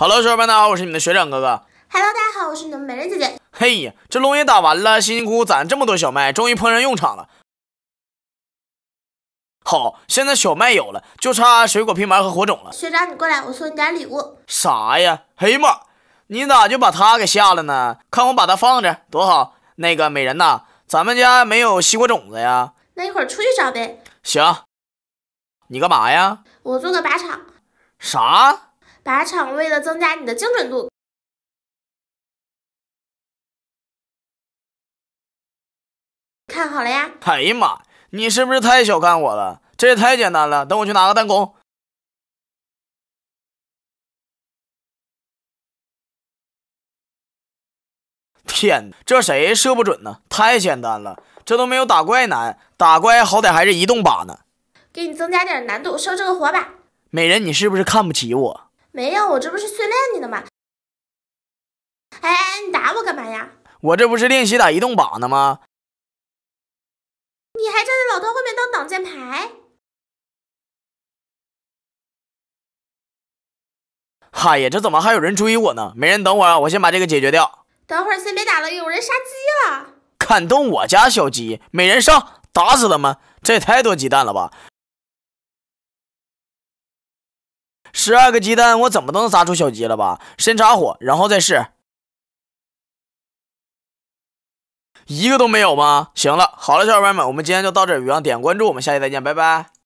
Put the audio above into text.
Hello，小伙伴们，大家好，我是你们的学长哥哥。Hello，大家好，我是你们美人姐姐。嘿，呀，这龙也打完了，辛辛苦苦攒这么多小麦，终于碰上用场了。好，现在小麦有了，就差水果拼盘和火种了。学长，你过来，我送你点礼物。啥呀？哎呀妈，你咋就把它给下了呢？看我把它放着，多好。那个美人呐，咱们家没有西瓜种子呀。那一会儿出去找呗。行。你干嘛呀？我做个靶场。啥？靶场为了增加你的精准度，看好了呀！哎呀妈，你是不是太小看我了？这也太简单了！等我去拿个弹弓。天，这谁射不准呢？太简单了，这都没有打怪难，打怪好歹还是移动靶呢。给你增加点难度，射这个火把。美人，你是不是看不起我？没有，我这不是训练你的吗？哎哎，你打我干嘛呀？我这不是练习打移动靶呢吗？你还站在老头后面当挡箭牌？哎呀，这怎么还有人追我呢？没人，等会儿啊，我先把这个解决掉。等会儿先别打了，有人杀鸡了。敢动我家小鸡，没人上，打死他们！这也太多鸡蛋了吧？十二个鸡蛋，我怎么都能砸出小鸡了吧？先扎火，然后再试，一个都没有吗？行了，好了，小伙伴们，我们今天就到这，别忘点关注，我们下期再见，拜拜。